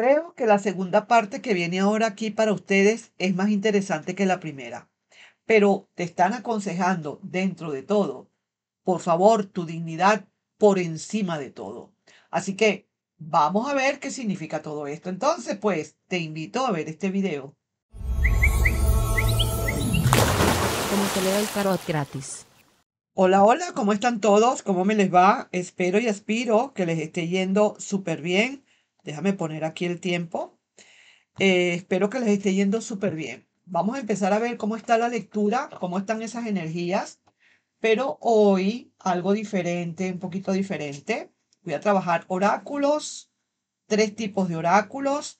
Creo que la segunda parte que viene ahora aquí para ustedes es más interesante que la primera, pero te están aconsejando dentro de todo, por favor, tu dignidad por encima de todo. Así que vamos a ver qué significa todo esto. Entonces, pues, te invito a ver este video. Como Hola, hola, ¿cómo están todos? ¿Cómo me les va? Espero y aspiro que les esté yendo súper bien. Déjame poner aquí el tiempo. Eh, espero que les esté yendo súper bien. Vamos a empezar a ver cómo está la lectura, cómo están esas energías, pero hoy algo diferente, un poquito diferente. Voy a trabajar oráculos, tres tipos de oráculos,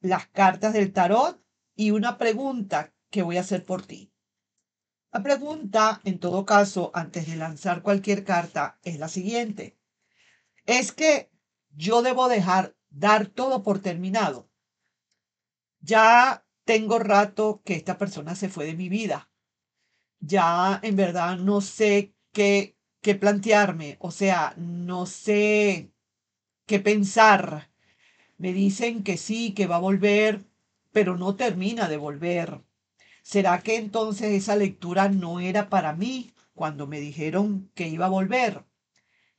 las cartas del tarot y una pregunta que voy a hacer por ti. La pregunta, en todo caso, antes de lanzar cualquier carta, es la siguiente. ¿Es que yo debo dejar dar todo por terminado. Ya tengo rato que esta persona se fue de mi vida. Ya en verdad no sé qué, qué plantearme, o sea, no sé qué pensar. Me dicen que sí, que va a volver, pero no termina de volver. ¿Será que entonces esa lectura no era para mí cuando me dijeron que iba a volver?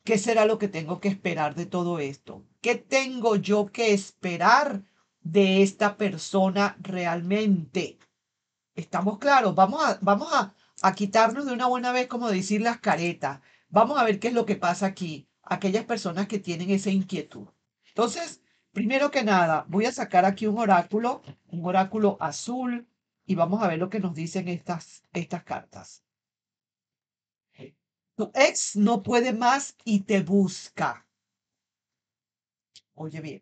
¿Qué será lo que tengo que esperar de todo esto? ¿Qué tengo yo que esperar de esta persona realmente? ¿Estamos claros? Vamos a, vamos a, a quitarnos de una buena vez, como decir, las caretas. Vamos a ver qué es lo que pasa aquí. Aquellas personas que tienen esa inquietud. Entonces, primero que nada, voy a sacar aquí un oráculo, un oráculo azul, y vamos a ver lo que nos dicen estas, estas cartas. Tu ex no puede más y te busca. Oye bien,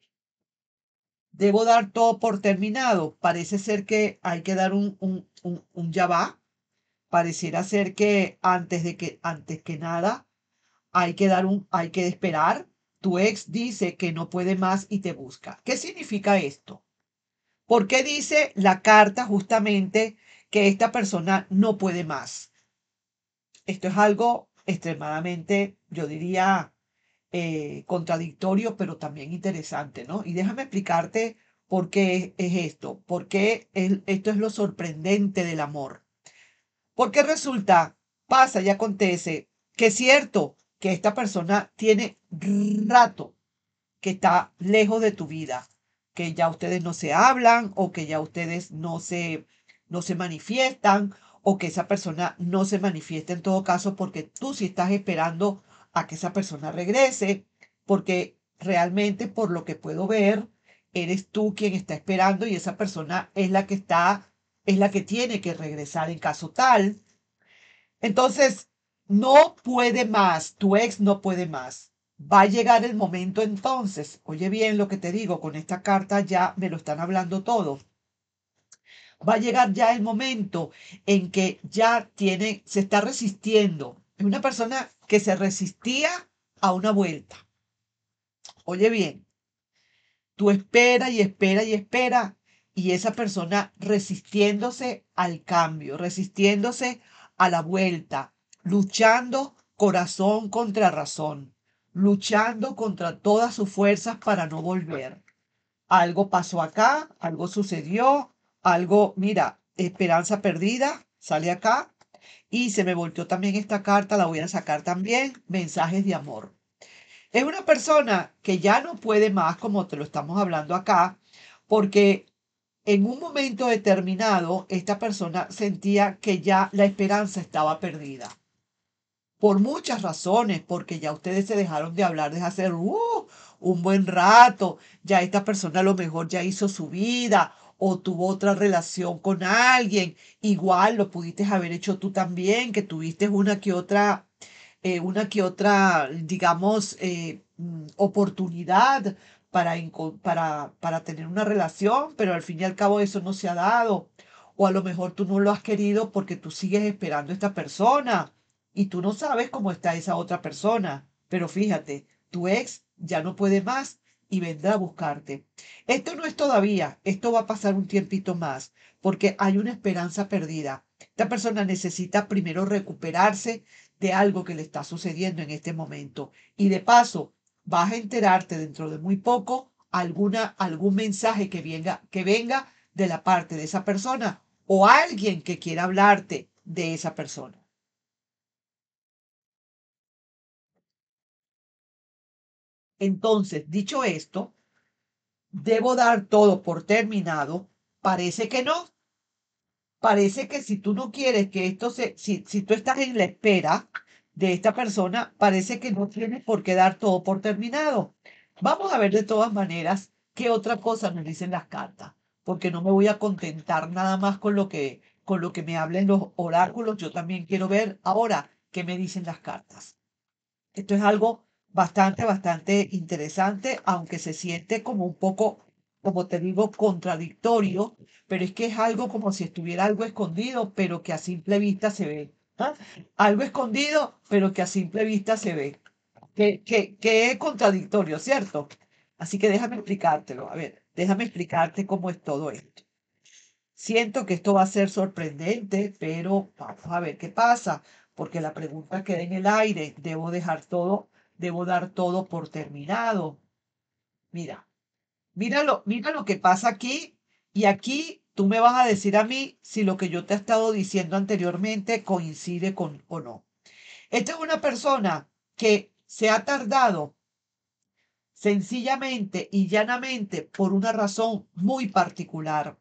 debo dar todo por terminado. Parece ser que hay que dar un, un, un, ya va. Pareciera ser que antes de que, antes que nada, hay que dar un, hay que esperar. Tu ex dice que no puede más y te busca. ¿Qué significa esto? ¿Por qué dice la carta justamente que esta persona no puede más? Esto es algo extremadamente, yo diría, eh, contradictorio, pero también interesante, ¿no? Y déjame explicarte por qué es, esto, por qué esto es lo sorprendente del amor. Porque resulta, pasa y acontece que es cierto que esta persona tiene rato que está lejos de tu vida, que ya ustedes no se hablan o que ya ustedes no se, no se manifiestan o que esa persona no se manifieste en todo caso porque tú sí estás esperando a que esa persona regrese, porque realmente por lo que puedo ver, eres tú quien está esperando y esa persona es la que está, es la que tiene que regresar en caso tal. Entonces, no puede más, tu ex no puede más. Va a llegar el momento entonces, oye bien lo que te digo, con esta carta ya me lo están hablando todo, va a llegar ya el momento en que ya tiene, se está resistiendo. Es una persona que se resistía a una vuelta. Oye bien, tú espera y espera y espera y esa persona resistiéndose al cambio, resistiéndose a la vuelta, luchando corazón contra razón, luchando contra todas sus fuerzas para no volver. Algo pasó acá, algo sucedió, algo, mira, esperanza perdida, sale acá. Y se me volteó también esta carta, la voy a sacar también, mensajes de amor. Es una persona que ya no puede más, como te lo estamos hablando acá, porque en un momento determinado esta persona sentía que ya la esperanza estaba perdida. Por muchas razones, porque ya ustedes se dejaron de hablar de hacer uh, un buen rato, ya esta persona a lo mejor ya hizo su vida o tuvo otra relación con alguien. Igual lo pudiste haber hecho tú también, que tuviste una que otra, eh, una que otra, digamos, eh, mm, oportunidad para, para, para tener una relación, pero al fin y al cabo eso no se ha dado. O a lo mejor tú no lo has querido porque tú sigues esperando a esta persona y tú no sabes cómo está esa otra persona. Pero fíjate, tu ex ya no puede más y vendrá a buscarte. Esto no es todavía, esto va a pasar un tiempito más, porque hay una esperanza perdida. Esta persona necesita primero recuperarse de algo que le está sucediendo en este momento. Y de paso, vas a enterarte dentro de muy poco alguna, algún mensaje que venga, que venga de la parte de esa persona o alguien que quiera hablarte de esa persona. Entonces, dicho esto, ¿debo dar todo por terminado? Parece que no. Parece que si tú no quieres que esto se, si, tú estás en la espera de esta persona, parece que no tienes por qué dar todo por terminado. Vamos a ver de todas maneras qué otra cosa nos dicen las cartas, porque no me voy a contentar nada más con lo que con lo que me hablen los oráculos, yo también quiero ver ahora qué me dicen las cartas. Esto es algo bastante, bastante interesante, aunque se siente como un poco, como te digo, contradictorio, pero es que es algo como si estuviera algo escondido, pero que a simple vista se ve. ¿ah? Algo escondido, pero que a simple vista se ve. Que, que, que es contradictorio, ¿cierto? Así que déjame explicártelo. A ver, déjame explicarte cómo es todo esto. Siento que esto va a ser sorprendente, pero vamos a ver qué pasa, porque la pregunta queda en el aire. Debo dejar todo debo dar todo por terminado. Mira, mira lo, mira lo que pasa aquí y aquí tú me vas a decir a mí si lo que yo te he estado diciendo anteriormente coincide con o no. Esta es una persona que se ha tardado sencillamente y llanamente por una razón muy particular,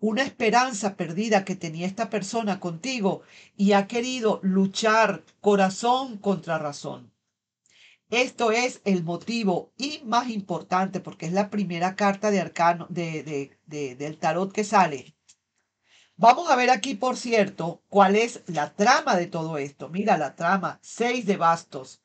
una esperanza perdida que tenía esta persona contigo y ha querido luchar corazón contra razón. Esto es el motivo y más importante porque es la primera carta de arcano de, del tarot que sale. Vamos a ver aquí, por cierto, cuál es la trama de todo esto. Mira la trama, seis de bastos.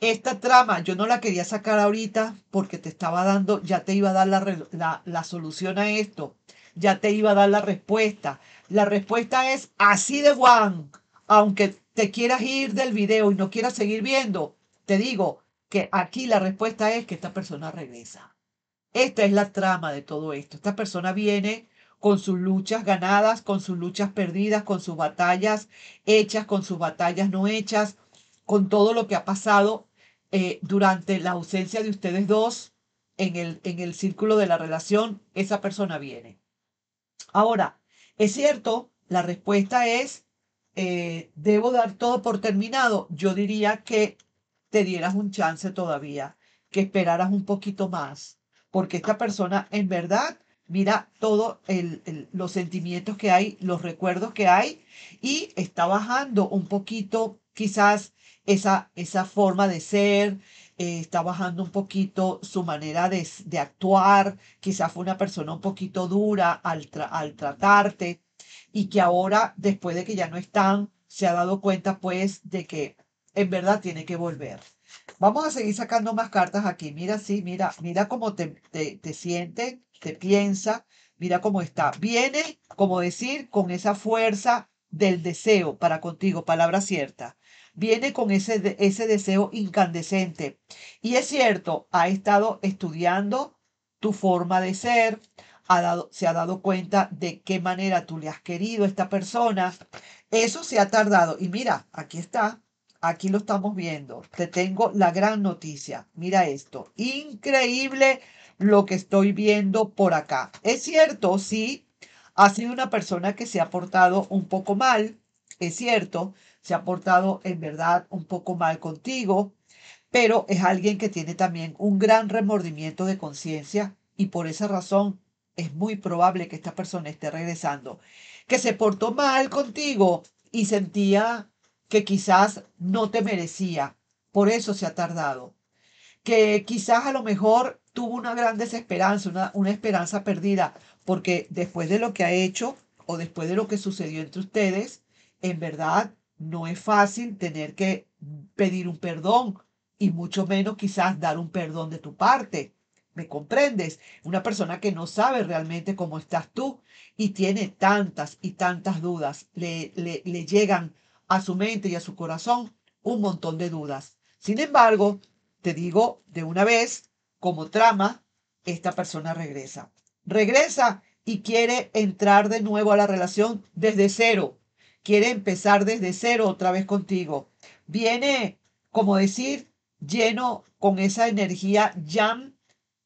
Esta trama yo no la quería sacar ahorita porque te estaba dando, ya te iba a dar la, solución a esto. Ya te iba a dar la respuesta. La respuesta es así de guan, Aunque te quieras ir del video y no quieras seguir viendo, te digo que aquí la respuesta es que esta persona regresa. Esta es la trama de todo esto. Esta persona viene con sus luchas ganadas, con sus luchas perdidas, con sus batallas hechas, con sus batallas no hechas, con todo lo que ha pasado eh, durante la ausencia de ustedes dos en el, en el círculo de la relación, esa persona viene. Ahora, es cierto, la respuesta es, eh, debo dar todo por terminado. Yo diría que te dieras un chance todavía, que esperaras un poquito más, porque esta persona en verdad mira todos los sentimientos que hay, los recuerdos que hay y está bajando un poquito quizás esa, esa forma de ser, eh, está bajando un poquito su manera de, actuar, quizás fue una persona un poquito dura al, al tratarte y que ahora, después de que ya no están, se ha dado cuenta pues de que en verdad tiene que volver. Vamos a seguir sacando más cartas aquí. Mira, sí, mira, mira cómo te, siente, te piensa, mira cómo está. Viene, como decir, con esa fuerza del deseo para contigo, palabra cierta. Viene con ese, ese deseo incandescente. Y es cierto, ha estado estudiando tu forma de ser, se ha dado cuenta de qué manera tú le has querido a esta persona. Eso se ha tardado. Y mira, aquí está, Aquí lo estamos viendo. Te tengo la gran noticia. Mira esto. Increíble lo que estoy viendo por acá. Es cierto, sí, ha sido una persona que se ha portado un poco mal. Es cierto, se ha portado en verdad un poco mal contigo, pero es alguien que tiene también un gran remordimiento de conciencia y por esa razón es muy probable que esta persona esté regresando. Que se portó mal contigo y sentía que quizás no te merecía, por eso se ha tardado, que quizás a lo mejor tuvo una gran desesperanza, una, esperanza perdida, porque después de lo que ha hecho o después de lo que sucedió entre ustedes, en verdad no es fácil tener que pedir un perdón y mucho menos quizás dar un perdón de tu parte. ¿Me comprendes? Una persona que no sabe realmente cómo estás tú y tiene tantas y tantas dudas, le, le, le llegan a su mente y a su corazón un montón de dudas. Sin embargo, te digo de una vez, como trama, esta persona regresa. Regresa y quiere entrar de nuevo a la relación desde cero. Quiere empezar desde cero otra vez contigo. Viene, como decir, lleno con esa energía jam,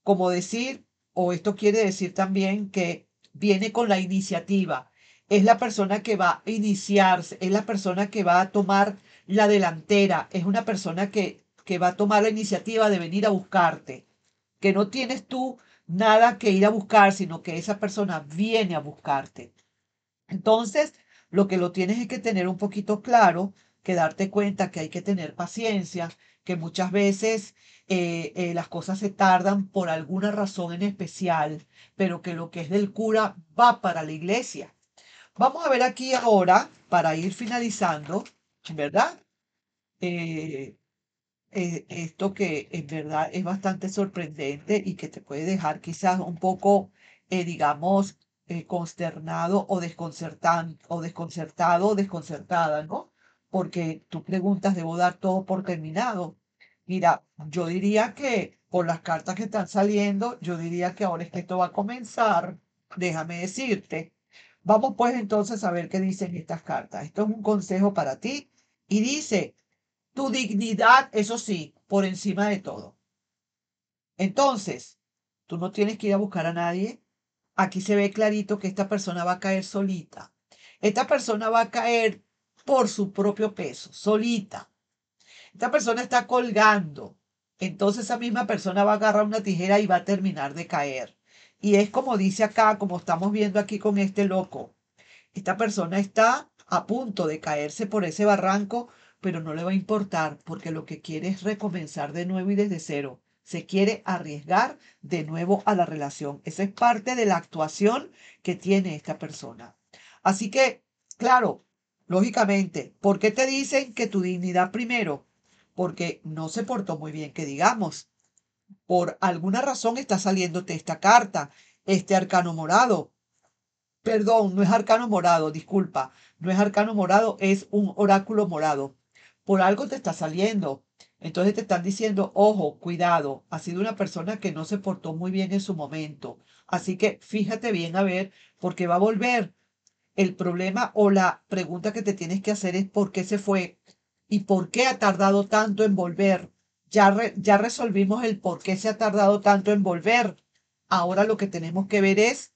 como decir, o esto quiere decir también que viene con la iniciativa, es la persona que va a iniciarse, es la persona que va a tomar la delantera, es una persona que, que va a tomar la iniciativa de venir a buscarte, que no tienes tú nada que ir a buscar, sino que esa persona viene a buscarte. Entonces, lo que lo tienes es que tener un poquito claro, que darte cuenta que hay que tener paciencia, que muchas veces eh, eh, las cosas se tardan por alguna razón en especial, pero que lo que es del cura va para la iglesia Vamos a ver aquí ahora, para ir finalizando, ¿verdad? Eh, eh, esto que en verdad es bastante sorprendente y que te puede dejar quizás un poco, eh, digamos, consternado o, o desconcertado o desconcertada, ¿no? Porque tú preguntas, ¿debo dar todo por terminado? Mira, yo diría que por las cartas que están saliendo, yo diría que ahora es que esto va a comenzar, déjame decirte, Vamos pues entonces a ver qué dicen estas cartas. Esto es un consejo para ti y dice, tu dignidad, eso sí, por encima de todo. Entonces, tú no tienes que ir a buscar a nadie. Aquí se ve clarito que esta persona va a caer solita. Esta persona va a caer por su propio peso, solita. Esta persona está colgando. Entonces esa misma persona va a agarrar una tijera y va a terminar de caer. Y es como dice acá, como estamos viendo aquí con este loco. Esta persona está a punto de caerse por ese barranco, pero no le va a importar porque lo que quiere es recomenzar de nuevo y desde cero. Se quiere arriesgar de nuevo a la relación. Esa es parte de la actuación que tiene esta persona. Así que, claro, lógicamente, ¿por qué te dicen que tu dignidad primero? Porque no se portó muy bien, que digamos por alguna razón está saliéndote esta carta, este arcano morado. Perdón, no es arcano morado, disculpa, no es arcano morado, es un oráculo morado. Por algo te está saliendo. Entonces te están diciendo, ojo, cuidado, ha sido una persona que no se portó muy bien en su momento. Así que fíjate bien a ver, por qué va a volver. El problema o la pregunta que te tienes que hacer es por qué se fue y por qué ha tardado tanto en volver ya, resolvimos el por qué se ha tardado tanto en volver. Ahora lo que tenemos que ver es,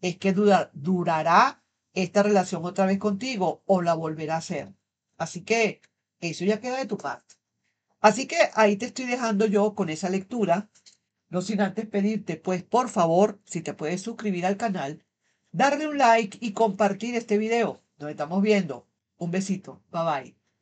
es que durará esta relación otra vez contigo o la volverá a hacer. Así que eso ya queda de tu parte. Así que ahí te estoy dejando yo con esa lectura. No sin antes pedirte, pues, por favor, si te puedes suscribir al canal, darle un like y compartir este video. Nos estamos viendo. Un besito. Bye bye.